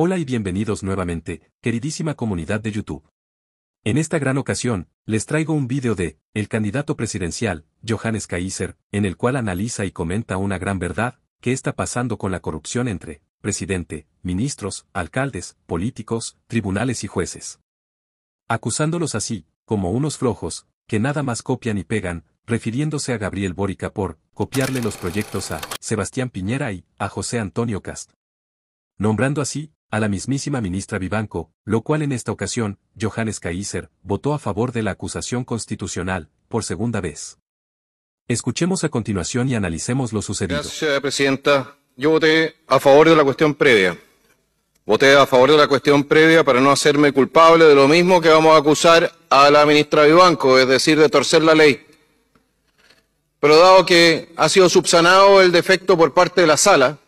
Hola y bienvenidos nuevamente, queridísima comunidad de YouTube. En esta gran ocasión, les traigo un vídeo de, el candidato presidencial, Johannes Kaiser, en el cual analiza y comenta una gran verdad, que está pasando con la corrupción entre, presidente, ministros, alcaldes, políticos, tribunales y jueces. Acusándolos así, como unos flojos, que nada más copian y pegan, refiriéndose a Gabriel Borica por copiarle los proyectos a Sebastián Piñera y a José Antonio Cast. Nombrando así, a la mismísima ministra Vivanco, lo cual en esta ocasión, Johannes Kaiser, votó a favor de la acusación constitucional, por segunda vez. Escuchemos a continuación y analicemos lo sucedido. Gracias, Presidenta. Yo voté a favor de la cuestión previa. Voté a favor de la cuestión previa para no hacerme culpable de lo mismo que vamos a acusar a la ministra Vivanco, es decir, de torcer la ley. Pero dado que ha sido subsanado el defecto por parte de la sala,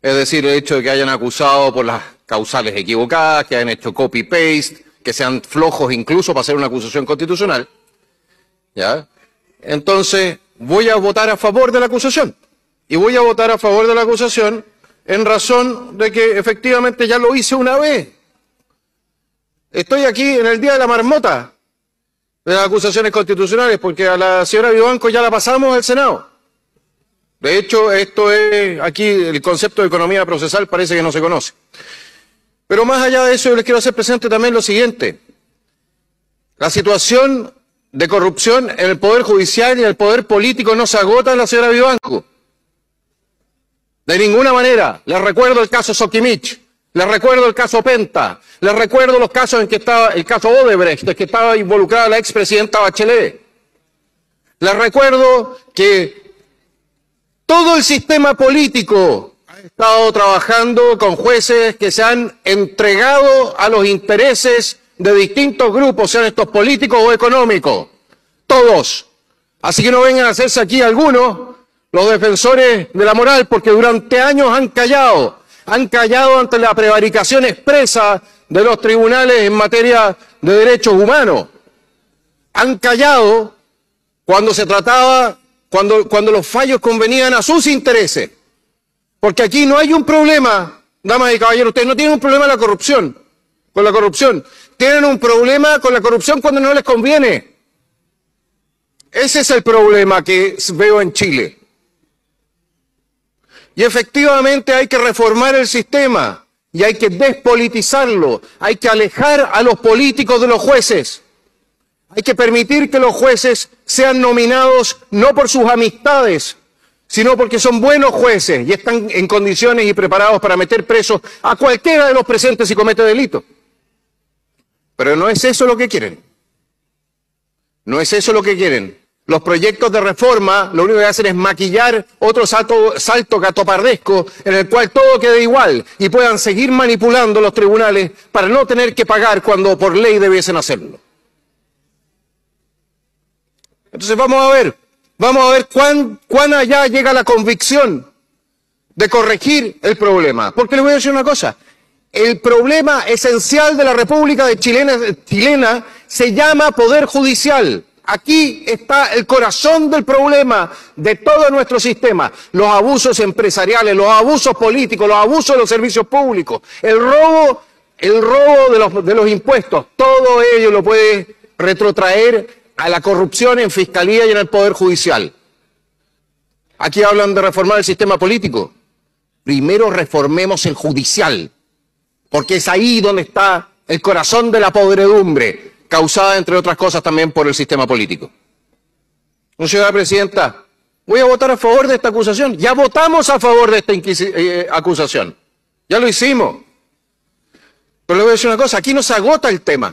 es decir, el hecho de que hayan acusado por las causales equivocadas, que hayan hecho copy-paste, que sean flojos incluso para hacer una acusación constitucional. ¿Ya? Entonces, voy a votar a favor de la acusación. Y voy a votar a favor de la acusación en razón de que efectivamente ya lo hice una vez. Estoy aquí en el día de la marmota de las acusaciones constitucionales, porque a la señora Vivanco ya la pasamos al Senado. De hecho, esto es, aquí el concepto de economía procesal parece que no se conoce. Pero más allá de eso, yo les quiero hacer presente también lo siguiente. La situación de corrupción en el Poder Judicial y en el Poder Político no se agota en la señora Vivanco. De ninguna manera. Les recuerdo el caso Sokimich, les recuerdo el caso Penta, les recuerdo los casos en que estaba, el caso Odebrecht, en que estaba involucrada la expresidenta Bachelet. Les recuerdo que todo el sistema político ha estado trabajando con jueces que se han entregado a los intereses de distintos grupos, sean estos políticos o económicos. Todos. Así que no vengan a hacerse aquí algunos los defensores de la moral, porque durante años han callado, han callado ante la prevaricación expresa de los tribunales en materia de derechos humanos. Han callado cuando se trataba cuando, los fallos convenían a sus intereses. Porque aquí no hay un problema, damas y caballeros, ustedes no tienen un problema la corrupción, con la corrupción. Tienen un problema con la corrupción cuando no les conviene. Ese es el problema que veo en Chile. Y efectivamente hay que reformar el sistema y hay que despolitizarlo, hay que alejar a los políticos de los jueces, hay que permitir que los jueces sean nominados no por sus amistades, sino porque son buenos jueces y están en condiciones y preparados para meter presos a cualquiera de los presentes si comete delito. Pero no es eso lo que quieren. No es eso lo que quieren. Los proyectos de reforma lo único que hacen es maquillar otro salto, salto catopardesco en el cual todo quede igual y puedan seguir manipulando los tribunales para no tener que pagar cuando por ley debiesen hacerlo. Entonces vamos a ver, vamos a ver cuán, cuán allá llega la convicción de corregir el problema. Porque le voy a decir una cosa, el problema esencial de la República de Chilena, se llama Poder Judicial. Aquí está el corazón del problema de todo nuestro sistema. Los abusos empresariales, los abusos políticos, los abusos de los servicios públicos, el robo, el robo de los, de los impuestos. Todo ello lo puede retrotraer a la corrupción en fiscalía y en el Poder Judicial. Aquí hablan de reformar el sistema político. Primero reformemos el judicial, porque es ahí donde está el corazón de la podredumbre, causada, entre otras cosas, también por el sistema político. No, señora presidenta, voy a votar a favor de esta acusación. Ya votamos a favor de esta eh, acusación. Ya lo hicimos. Pero le voy a decir una cosa, aquí no se agota el tema.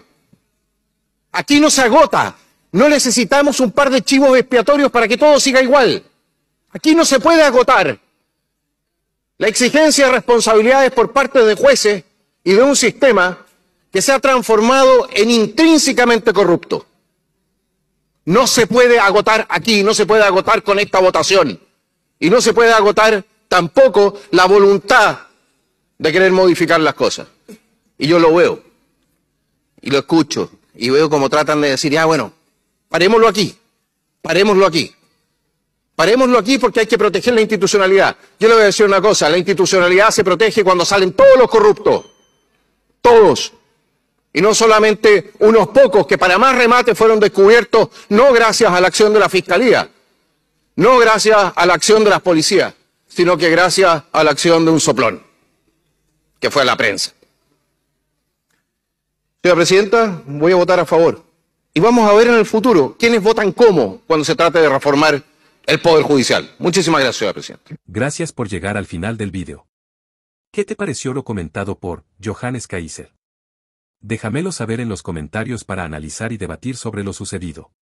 Aquí no se agota. No necesitamos un par de chivos expiatorios para que todo siga igual. Aquí no se puede agotar la exigencia de responsabilidades por parte de jueces y de un sistema que se ha transformado en intrínsecamente corrupto. No se puede agotar aquí, no se puede agotar con esta votación. Y no se puede agotar tampoco la voluntad de querer modificar las cosas. Y yo lo veo, y lo escucho, y veo cómo tratan de decir, ah, bueno, Parémoslo aquí. Parémoslo aquí. Parémoslo aquí porque hay que proteger la institucionalidad. Yo le voy a decir una cosa, la institucionalidad se protege cuando salen todos los corruptos. Todos. Y no solamente unos pocos que para más remate fueron descubiertos no gracias a la acción de la Fiscalía, no gracias a la acción de las policías, sino que gracias a la acción de un soplón, que fue a la prensa. Señora Presidenta, voy a votar a favor. Y vamos a ver en el futuro quiénes votan cómo cuando se trate de reformar el Poder Judicial. Muchísimas gracias, señora Presidente. Gracias por llegar al final del vídeo. ¿Qué te pareció lo comentado por Johannes Kaiser? Déjamelo saber en los comentarios para analizar y debatir sobre lo sucedido.